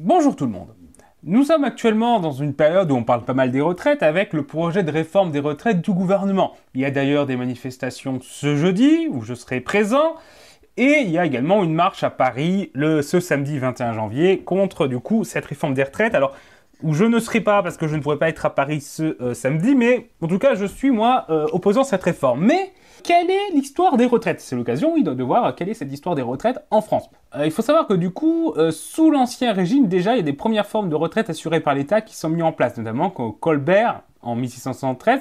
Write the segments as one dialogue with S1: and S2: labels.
S1: Bonjour tout le monde. Nous sommes actuellement dans une période où on parle pas mal des retraites avec le projet de réforme des retraites du gouvernement. Il y a d'ailleurs des manifestations ce jeudi où je serai présent et il y a également une marche à Paris le, ce samedi 21 janvier contre du coup cette réforme des retraites. Alors où je ne serai pas parce que je ne pourrai pas être à Paris ce euh, samedi, mais en tout cas je suis moi euh, opposant cette réforme. Mais quelle est l'histoire des retraites C'est l'occasion, oui, de voir euh, quelle est cette histoire des retraites en France. Euh, il faut savoir que du coup, euh, sous l'ancien régime, déjà, il y a des premières formes de retraite assurées par l'État qui sont mises en place, notamment quand Colbert, en 1613,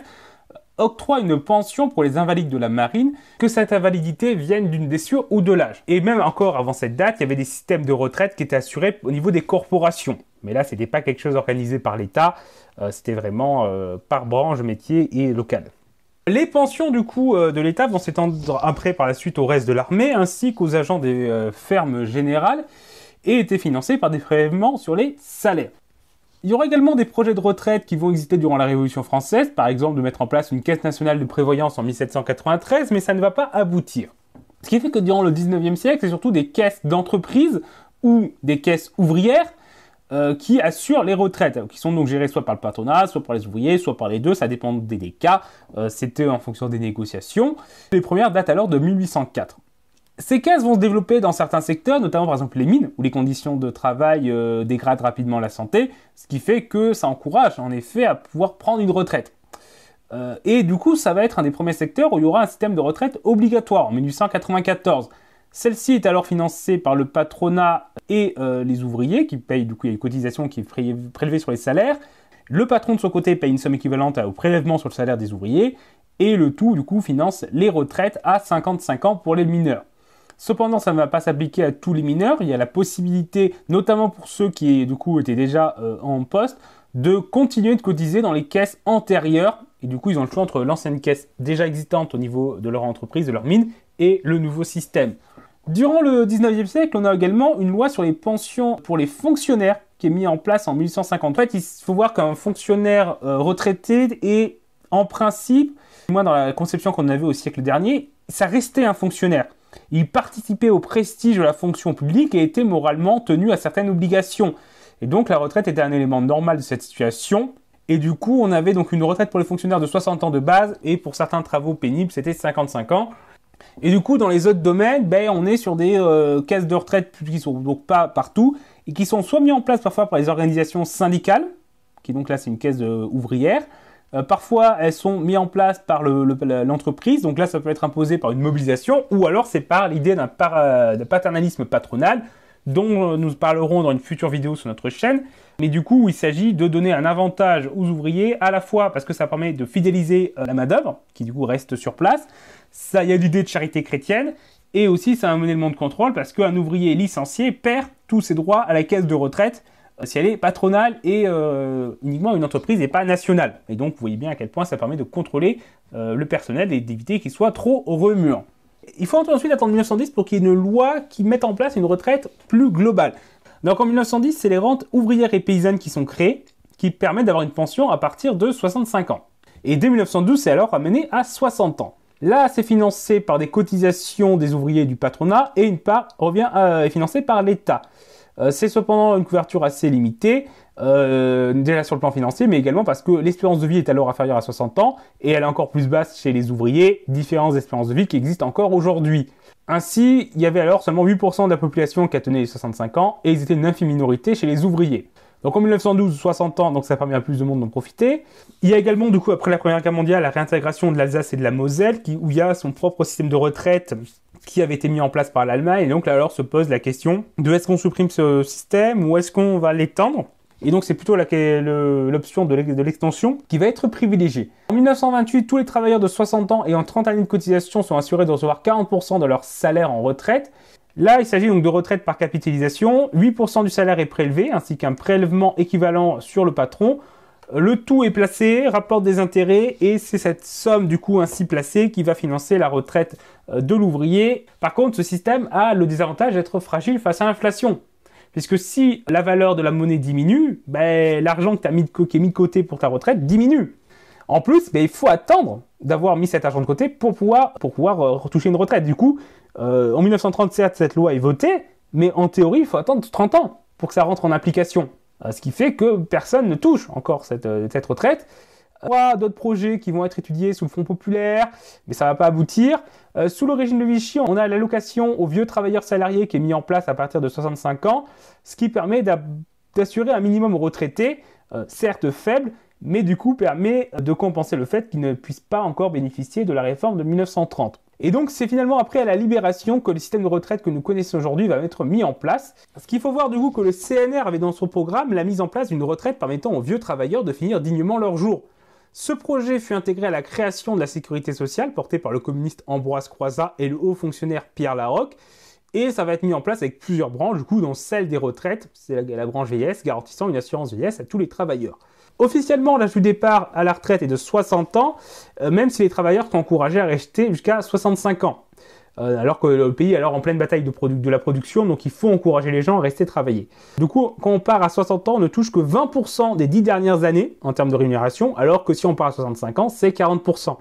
S1: octroie une pension pour les invalides de la marine, que cette invalidité vienne d'une blessure ou de l'âge. Et même encore avant cette date, il y avait des systèmes de retraite qui étaient assurés au niveau des corporations. Mais là, ce n'était pas quelque chose organisé par l'État, c'était vraiment par branche, métier et local. Les pensions du coup euh, de l'État vont s'étendre après par la suite au reste de l'armée ainsi qu'aux agents des euh, fermes générales et étaient financées par des prélèvements sur les salaires. Il y aura également des projets de retraite qui vont exister durant la Révolution française, par exemple de mettre en place une caisse nationale de prévoyance en 1793, mais ça ne va pas aboutir. Ce qui fait que durant le 19e siècle, c'est surtout des caisses d'entreprise ou des caisses ouvrières euh, qui assurent les retraites, qui sont donc gérées soit par le patronat, soit par les ouvriers, soit par les deux, ça dépend des, cas, euh, c'était en fonction des négociations. Les premières datent alors de 1804. Ces cases vont se développer dans certains secteurs, notamment par exemple les mines, où les conditions de travail euh, dégradent rapidement la santé, ce qui fait que ça encourage en effet à pouvoir prendre une retraite. et du coup, ça va être un des premiers secteurs où il y aura un système de retraite obligatoire en 1894. Celle-ci est alors financée par le patronat et euh, les ouvriers qui payent, du coup, il y a une cotisation qui est prélevée sur les salaires. Le patron de son côté paye une somme équivalente au prélèvement sur le salaire des ouvriers et le tout, du coup, finance les retraites à 55 ans pour les mineurs. Cependant, ça ne va pas s'appliquer à tous les mineurs. Il y a la possibilité, notamment pour ceux qui, du coup, étaient déjà euh, en poste, de continuer de cotiser dans les caisses antérieures. Et du coup, ils ont le choix entre l'ancienne caisse déjà existante au niveau de leur entreprise, de leur mine, et le nouveau système. Durant le 19e siècle, on a également une loi sur les pensions pour les fonctionnaires qui est mise en place en 1850. il faut voir qu'un fonctionnaire euh, retraité est en principe, moins dans la conception qu'on avait au siècle dernier, ça restait un fonctionnaire. Il participait au prestige de la fonction publique et était moralement tenu à certaines obligations. Et donc la retraite était un élément normal de cette situation. Et du coup, on avait donc une retraite pour les fonctionnaires de 60 ans de base et pour certains travaux pénibles, c'était 55 ans. Et du coup, dans les autres domaines, ben, on est sur des euh, caisses de retraite qui sont donc pas partout et qui sont soit mis en place parfois par les organisations syndicales, qui donc là c'est une caisse euh, ouvrière, euh, parfois elles sont mises en place par l'entreprise, le, donc là ça peut être imposé par une mobilisation, ou alors c'est par l'idée d'un paternalisme patronal, dont nous parlerons dans une future vidéo sur notre chaîne. Mais du coup, il s'agit de donner un avantage aux ouvriers, à la fois parce que ça permet de fidéliser la main-d'œuvre, qui du coup reste sur place, ça, il y a l'idée de charité chrétienne, et aussi ça a un monde de contrôle parce qu'un ouvrier licencié perd tous ses droits à la caisse de retraite euh, si elle est patronale et euh, uniquement une entreprise et pas nationale. Et donc vous voyez bien à quel point ça permet de contrôler euh, le personnel et d'éviter qu'il soit trop remuant. Il faut ensuite attendre 1910 pour qu'il y ait une loi qui mette en place une retraite plus globale. Donc en 1910, c'est les rentes ouvrières et paysannes qui sont créées, qui permettent d'avoir une pension à partir de 65 ans. Et dès 1912, c'est alors amené à 60 ans. Là, c'est financé par des cotisations des ouvriers du patronat et une part revient euh, est financée par l'État. Euh, c'est cependant une couverture assez limitée, euh, déjà sur le plan financier, mais également parce que l'espérance de vie est alors inférieure à 60 ans et elle est encore plus basse chez les ouvriers, différentes espérances de vie qui existent encore aujourd'hui. Ainsi, il y avait alors seulement 8% de la population qui a les 65 ans et ils étaient une infime minorité chez les ouvriers. Donc en 1912, 60 ans, donc ça permet à plus de monde d'en profiter. Il y a également, du coup, après la Première Guerre mondiale, la réintégration de l'Alsace et de la Moselle, qui, où il y a son propre système de retraite qui avait été mis en place par l'Allemagne. Et donc là, alors se pose la question de est-ce qu'on supprime ce système ou est-ce qu'on va l'étendre et donc c'est plutôt l'option de l'extension qui va être privilégiée. En 1928, tous les travailleurs de 60 ans et en 30 années de cotisation sont assurés de recevoir 40% de leur salaire en retraite. Là, il s'agit donc de retraite par capitalisation. 8% du salaire est prélevé, ainsi qu'un prélèvement équivalent sur le patron. Le tout est placé, rapporte des intérêts, et c'est cette somme du coup ainsi placée qui va financer la retraite euh, de l'ouvrier. Par contre, ce système a le désavantage d'être fragile face à l'inflation. Puisque si la valeur de la monnaie diminue, ben, l'argent que tu as mis mis de côté pour ta retraite diminue. En plus, ben, il faut attendre d'avoir mis cet argent de côté pour pouvoir, pour pouvoir euh, retoucher une retraite. Du coup, euh, en 1937, cette loi est votée, mais en théorie, il faut attendre 30 ans pour que ça rentre en application. Euh, ce qui fait que personne ne touche encore cette, cette retraite. D'autres projets qui vont être étudiés sous le Fonds populaire, mais ça ne va pas aboutir. sous l'origine de Vichy, on a l'allocation aux vieux travailleurs salariés qui est mise en place à partir de 65 ans, ce qui permet d'assurer un minimum aux retraités, certes faible, mais du coup permet de compenser le fait qu'ils ne puissent pas encore bénéficier de la réforme de 1930. Et donc c'est finalement après la libération que le système de retraite que nous connaissons aujourd'hui va être mis en place. parce qu'il faut voir du coup que le CNR avait dans son programme la mise en place d'une retraite permettant aux vieux travailleurs de finir dignement leur jour. Ce projet fut intégré à la création de la sécurité sociale portée par le communiste Ambroise Croizat et le haut fonctionnaire Pierre Larocque. Et ça va être mis en place avec plusieurs branches, du coup, dont celle des retraites, c'est la, la branche vieillesse, garantissant une assurance vieillesse à tous les travailleurs. Officiellement, l'âge du départ à la retraite est de 60 ans, euh, même si les travailleurs sont encouragés à rester jusqu'à 65 ans. Euh, alors que le pays est alors en pleine bataille de, de, la production, donc il faut encourager les gens à rester travailler. Du coup, quand on part à 60 ans, on ne touche que 20% des 10 dernières années en termes de rémunération, alors que si on part à 65 ans, c'est 40%.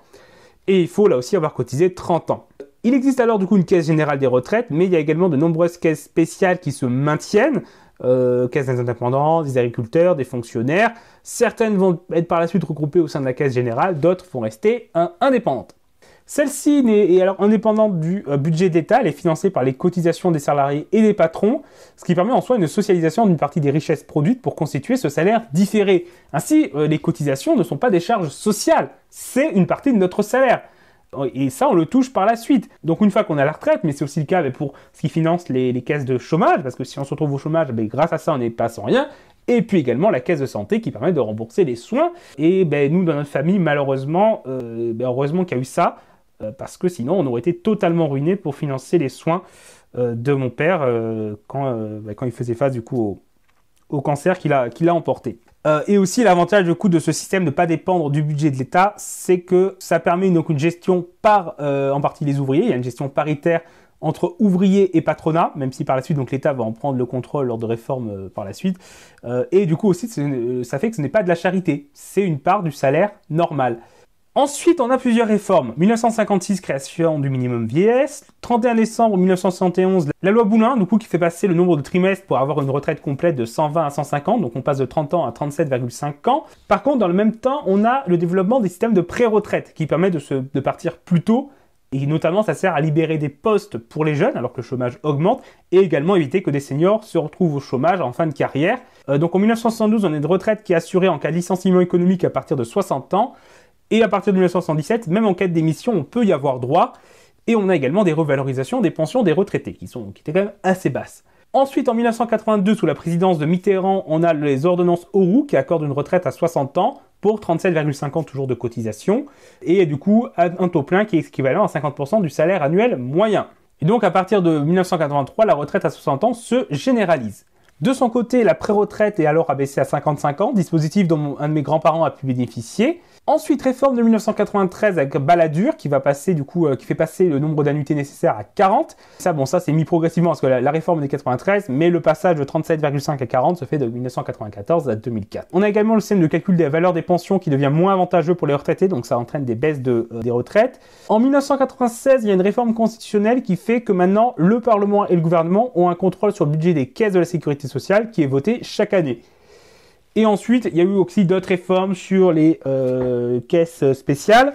S1: Et il faut là aussi avoir cotisé 30 ans. Il existe alors du coup une caisse générale des retraites, mais il y a également de nombreuses caisses spéciales qui se maintiennent, euh, caisse des des agriculteurs, des fonctionnaires. Certaines vont être par la suite regroupées au sein de la caisse générale, d'autres vont rester indépendantes. Celle-ci est alors indépendante du euh, budget d'État, elle est financée par les cotisations des salariés et des patrons, ce qui permet en soi une socialisation d'une partie des richesses produites pour constituer ce salaire différé. Ainsi, euh, les cotisations ne sont pas des charges sociales, c'est une partie de notre salaire. Et ça, on le touche par la suite. Donc une fois qu'on a la retraite, mais c'est aussi le cas ben, pour ce qui finance les, caisses de chômage, parce que si on se retrouve au chômage, ben, grâce à ça, on n'est pas sans rien. Et puis également la caisse de santé qui permet de rembourser les soins. Et ben, nous, dans notre famille, malheureusement, euh, ben, heureusement qu'il y a eu ça, euh, parce que sinon, on aurait été totalement ruiné pour financer les soins euh, de mon père quand, il faisait face du coup au, cancer qu'il qu'il a emporté. Euh, et aussi l'avantage du coup de ce système de ne pas dépendre du budget de l'État, c'est que ça permet donc une gestion par euh, en partie les ouvriers, il y a une gestion paritaire entre ouvriers et patronat, même si par la suite donc l'État va en prendre le contrôle lors de réformes euh, par la suite. et du coup aussi ça fait que ce n'est pas de la charité, c'est une part du salaire normal. Ensuite, on a plusieurs réformes. 1956, création du minimum vieillesse. 31 décembre 1971, la loi Boulin, du qui fait passer le nombre de trimestres pour avoir une retraite complète de 120 à 150, donc on passe de 30 ans à 37,5 ans. Par contre, dans le même temps, on a le développement des systèmes de pré-retraite, qui permet de, partir plus tôt et notamment, ça sert à libérer des postes pour les jeunes, alors que le chômage augmente, et également éviter que des seniors se retrouvent au chômage en fin de carrière. Euh, donc en 1972, on a une retraite qui est assurée en cas de licenciement économique à partir de 60 ans. Et à partir de 1977, même en cas démission, on peut y avoir droit. Et on a également des revalorisations des pensions des retraités, qui, sont, qui étaient quand même assez basses. Ensuite, en 1982, sous la présidence de Mitterrand, on a les ordonnances Oru, qui accordent une retraite à 60 ans pour 37,5 ans toujours de cotisation, et du coup un taux plein qui est équivalent à 50% du salaire annuel moyen. Et donc à partir de 1983, la retraite à 60 ans se généralise. De son côté, la pré-retraite est alors abaissée à 55 ans, dispositif dont un de mes grands-parents a pu bénéficier. Ensuite, réforme de 1993 avec Baladur, qui va passer du coup, euh, qui fait passer le nombre d'annuités nécessaires à 40. Ça, bon, ça c'est mis progressivement parce que la, réforme des 93, mais le passage de 37,5 à 40 se fait de 1994 à 2004. On a également le système de calcul des valeurs des pensions qui devient moins avantageux pour les retraités, donc ça entraîne des baisses de, euh, des retraites. En 1996, il y a une réforme constitutionnelle qui fait que maintenant le Parlement et le gouvernement ont un contrôle sur le budget des caisses de la sécurité sociale, qui est voté chaque année. Et ensuite, il y a eu aussi d'autres réformes sur les euh, caisses spéciales.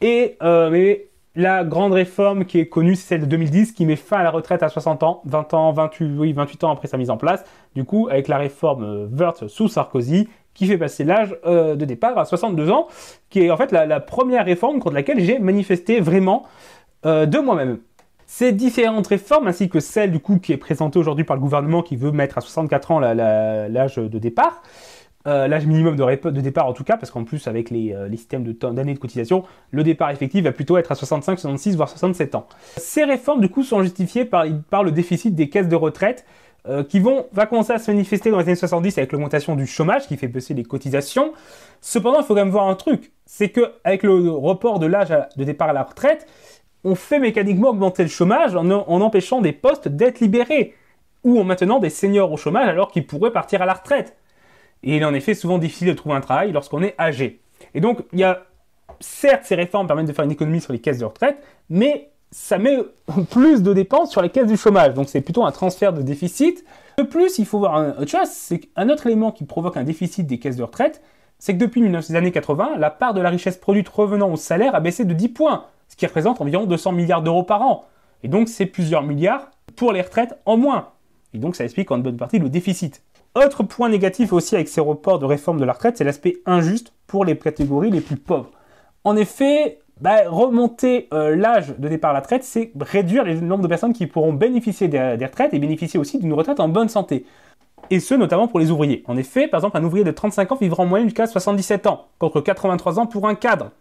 S1: Et euh, la grande réforme qui est connue, celle de 2010 qui met fin à la retraite à 60 ans, 20 ans, 28, oui, 28 ans après sa mise en place. Du coup, avec la réforme verte euh, sous Sarkozy, qui fait passer l'âge de départ à 62 ans, qui est en fait la première réforme contre laquelle j'ai manifesté vraiment de moi-même. Ces différentes réformes, ainsi que celle du coup qui est présentée aujourd'hui par le gouvernement qui veut mettre à 64 ans l'âge de départ, euh, l'âge minimum de, départ en tout cas, parce qu'en plus avec les, euh, systèmes d'années de, cotisation, le départ effectif va plutôt être à 65, 66, voire 67 ans. Ces réformes du coup sont justifiées par, le déficit des caisses de retraite euh, qui vont, va commencer à se manifester dans les années 70 avec l'augmentation du chômage qui fait baisser les cotisations. Cependant, il faut quand même voir un truc, c'est qu'avec le report de l'âge de départ à la retraite, on fait mécaniquement augmenter le chômage en, empêchant des postes d'être libérés ou en maintenant des seniors au chômage alors qu'ils pourraient partir à la retraite. Et il est en effet souvent difficile de trouver un travail lorsqu'on est âgé. Et donc, il y a, certes, ces réformes permettent de faire une économie sur les caisses de retraite, mais ça met plus de dépenses sur les caisses du chômage. Donc, c'est plutôt un transfert de déficit. De plus, il faut voir un, autre chose, c'est un autre élément qui provoque un déficit des caisses de retraite, c'est que depuis les années 80, la part de la richesse produite revenant au salaire a baissé de 10 points ce qui représente environ 200 milliards d'euros par an. Et donc c'est plusieurs milliards pour les retraites en moins. Et donc ça explique en bonne partie le déficit. Autre point négatif aussi avec ces reports de réforme de la retraite, c'est l'aspect injuste pour les catégories les plus pauvres. En effet, bah, remonter euh, l'âge de départ à la retraite, c'est réduire le nombre de personnes qui pourront bénéficier des retraites et bénéficier aussi d'une retraite en bonne santé. Et ce, notamment pour les ouvriers. En effet, par exemple, un ouvrier de 35 ans vivra en moyenne jusqu'à 77 ans, contre 83 ans pour un cadre.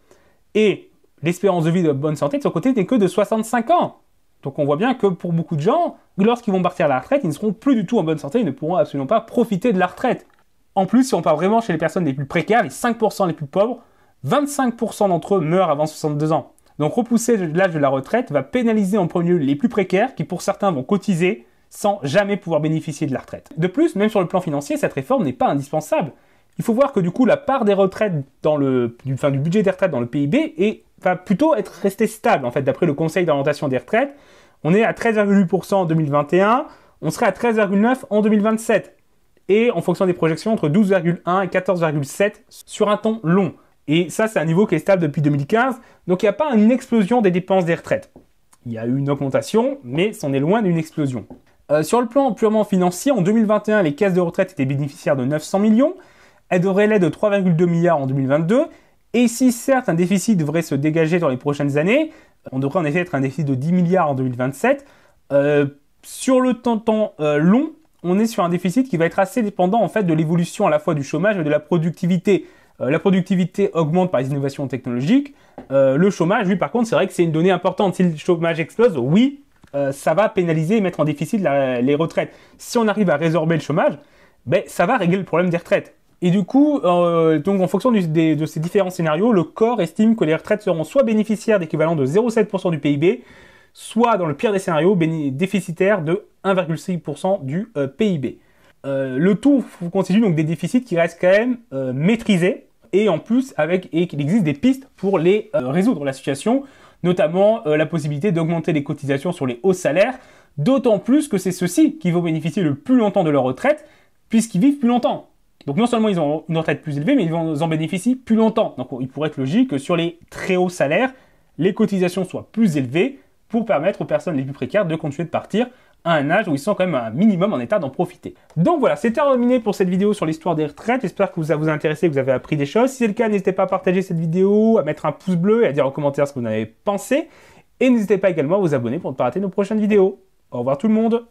S1: Et l'espérance de vie de bonne santé de son côté n'est que de 65 ans. Donc on voit bien que pour beaucoup de gens, lorsqu'ils vont partir à la retraite, ils ne seront plus du tout en bonne santé, ils ne pourront absolument pas profiter de la retraite. En plus, si on parle vraiment chez les personnes les plus précaires, les 5% les plus pauvres, 25% d'entre eux meurent avant 62 ans. Donc repousser l'âge de la retraite va pénaliser en premier lieu les plus précaires qui pour certains vont cotiser sans jamais pouvoir bénéficier de la retraite. De plus, même sur le plan financier, cette réforme n'est pas indispensable. Il faut voir que du coup, la part des retraites dans le, du budget des retraites dans le PIB est va plutôt être resté stable, en fait, d'après le Conseil d'orientation des retraites. On est à 13,8% en 2021, on serait à 13,9% en 2027. Et en fonction des projections, entre 12,1 et 14,7 sur un temps long. Et ça, c'est un niveau qui est stable depuis 2015. Donc il n'y a pas une explosion des dépenses des retraites. Il y a eu une augmentation, mais c'en est loin d'une explosion. Euh, sur le plan purement financier, en 2021, les caisses de retraite étaient bénéficiaires de 900 millions. Elles devraient l'être de 3,2 milliards en 2022. Et si certes un déficit devrait se dégager dans les prochaines années, on devrait en effet être un déficit de 10 milliards en 2027, euh, sur le temps, temps euh, long, on est sur un déficit qui va être assez dépendant en fait de l'évolution à la fois du chômage et de la productivité. Euh, la productivité augmente par les innovations technologiques. le chômage, lui, par contre, c'est vrai que c'est une donnée importante. Si le chômage explose, oui, ça va pénaliser et mettre en déficit les retraites. Si on arrive à résorber le chômage, ben, ça va régler le problème des retraites. Et du coup, euh, donc en fonction de ces différents scénarios, le corps estime que les retraites seront soit bénéficiaires d'équivalent de 0,7% du PIB, soit dans le pire des scénarios, déficitaires de 1,6% du euh, PIB. Euh, le tout constitue donc des déficits qui restent quand même maîtrisés, et en plus, avec, et qu'il existe des pistes pour les résoudre, la situation, notamment la possibilité d'augmenter les cotisations sur les hauts salaires, d'autant plus que c'est ceux-ci qui vont bénéficier le plus longtemps de leur retraite, puisqu'ils vivent plus longtemps. Donc non seulement ils ont une retraite plus élevée, mais ils en bénéficient plus longtemps. Donc il pourrait être logique que sur les très hauts salaires, les cotisations soient plus élevées pour permettre aux personnes les plus précaires de continuer de partir à un âge où ils sont quand même un minimum en état d'en profiter. Donc voilà, c'est terminé pour cette vidéo sur l'histoire des retraites. J'espère que vous a intéressé, que vous avez appris des choses. Si c'est le cas, n'hésitez pas à partager cette vidéo, à mettre un pouce bleu et à dire en commentaire ce que vous en avez pensé. Et n'hésitez pas également à vous abonner pour ne pas rater nos prochaines vidéos. Au revoir tout le monde